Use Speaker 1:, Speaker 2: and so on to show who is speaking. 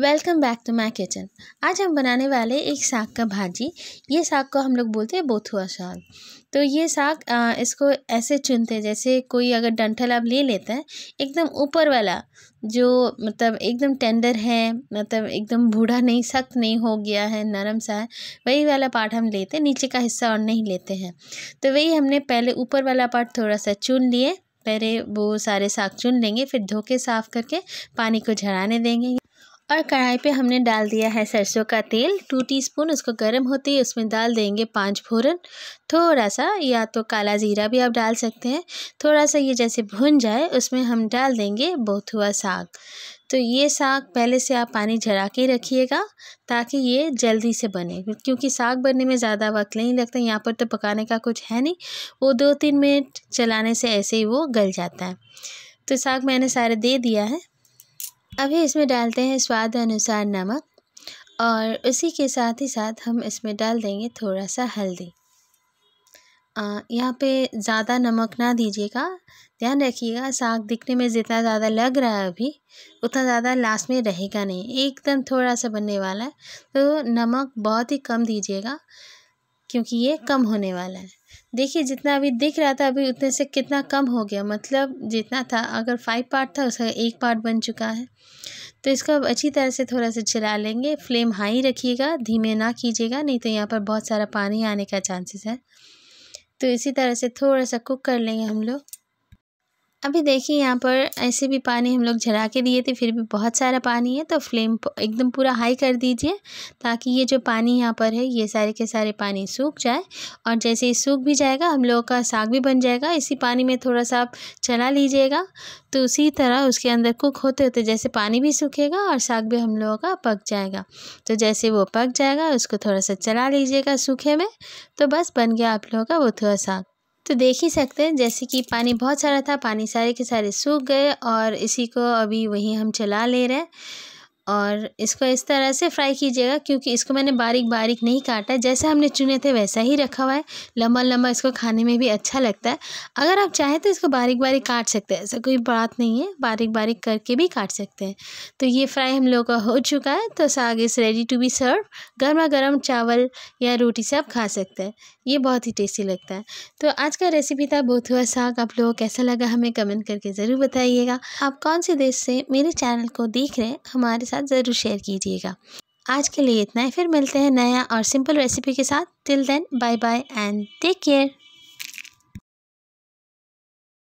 Speaker 1: welcome back to my kitchen आज हम बनाने वाले एक साग का भाजी ये साग को हम लोग बोलते हैं बोथुआ साग तो ये साग इसको ऐसे चुनते हैं जैसे कोई अगर डंठल आप ले लेते हैं एकदम ऊपर वाला जो मतलब एकदम टेंडर है मतलब एकदम बूढ़ा नहीं सख्त नहीं हो गया है नरम सा है वही वाला पार्ट हम लेते हैं नीचे का हिस्सा और नहीं लेते हैं तो वही हमने पहले ऊपर वाला पार्ट थोड़ा सा चुन लिए पहले वो सारे साग चुन लेंगे फिर धो के साफ़ करके पानी को झड़ाने देंगे और कढ़ाई पे हमने डाल दिया है सरसों का तेल टू टीस्पून उसको गर्म होते ही उसमें डाल देंगे पांच फोरन थोड़ा सा या तो काला ज़ीरा भी आप डाल सकते हैं थोड़ा सा ये जैसे भुन जाए उसमें हम डाल देंगे बोथुआ साग तो ये साग पहले से आप पानी झरा के रखिएगा ताकि ये जल्दी से बने क्योंकि साग बनने में ज़्यादा वक्त नहीं लगता यहाँ पर तो पकाने का कुछ है नहीं वो दो तीन मिनट चलाने से ऐसे ही वो गल जाता है तो साग मैंने सारे दे दिया है अभी इसमें डालते हैं स्वाद अनुसार नमक और उसी के साथ ही साथ हम इसमें डाल देंगे थोड़ा सा हल्दी यहाँ पे ज़्यादा नमक ना दीजिएगा ध्यान रखिएगा साग दिखने में जितना ज़्यादा लग रहा है अभी उतना ज़्यादा लास्ट में रहेगा नहीं एकदम थोड़ा सा बनने वाला है तो नमक बहुत ही कम दीजिएगा क्योंकि ये कम होने वाला है देखिए जितना अभी दिख रहा था अभी उतने से कितना कम हो गया मतलब जितना था अगर फाइव पार्ट था उसका एक पार्ट बन चुका है तो इसको अब अच्छी तरह से थोड़ा सा चला लेंगे फ्लेम हाई रखिएगा धीमे ना कीजिएगा नहीं तो यहाँ पर बहुत सारा पानी आने का चांसेस है तो इसी तरह से थोड़ा सा कुक कर लेंगे हम लोग अभी देखिए यहाँ पर ऐसे भी पानी हम लोग झरा के दिए थे फिर भी बहुत सारा पानी है तो फ्लेम एकदम पूरा हाई कर दीजिए ताकि ये जो पानी यहाँ पर है ये सारे के सारे पानी सूख जाए और जैसे ही सूख भी जाएगा हम लोगों का साग भी बन जाएगा इसी पानी में थोड़ा सा आप चला लीजिएगा तो उसी तरह उसके अंदर कुक होते होते जैसे पानी भी सूखेगा और साग भी हम लोगों का पक जाएगा तो जैसे वो पक जाएगा उसको थोड़ा सा चला लीजिएगा सूखे में तो बस बन गया आप लोगों का वो थोड़ा साग तो देख ही सकते हैं जैसे कि पानी बहुत सारा था पानी सारे के सारे सूख गए और इसी को अभी वहीं हम चला ले रहे हैं और इसको इस तरह से फ्राई कीजिएगा क्योंकि इसको मैंने बारीक बारीक नहीं काटा जैसे हमने चुने थे वैसा ही रखा हुआ है लम्बा लम्बा इसको खाने में भी अच्छा लगता है अगर आप चाहें तो इसको बारीक बारीक काट सकते हैं ऐसा कोई बात नहीं है बारीक बारीक करके भी काट सकते हैं तो ये फ्राई हम लोगों का हो चुका है तो saag is ready to be serve गर्मा गर्म चावल या रोटी से आप खा सकते हैं ये बहुत ही टेस्टी लगता है तो आज का रेसिपी था बहुत हुआ साग आप लोगों को कैसा लगा हमें कमेंट करके ज़रूर बताइएगा आप कौन से देश से मेरे चैनल को देख रहे हैं हमारे साथ साथ ज़रूर शेयर कीजिएगा आज के लिए इतना ही फिर मिलते हैं नया और सिंपल रेसिपी के साथ till then bye bye and take care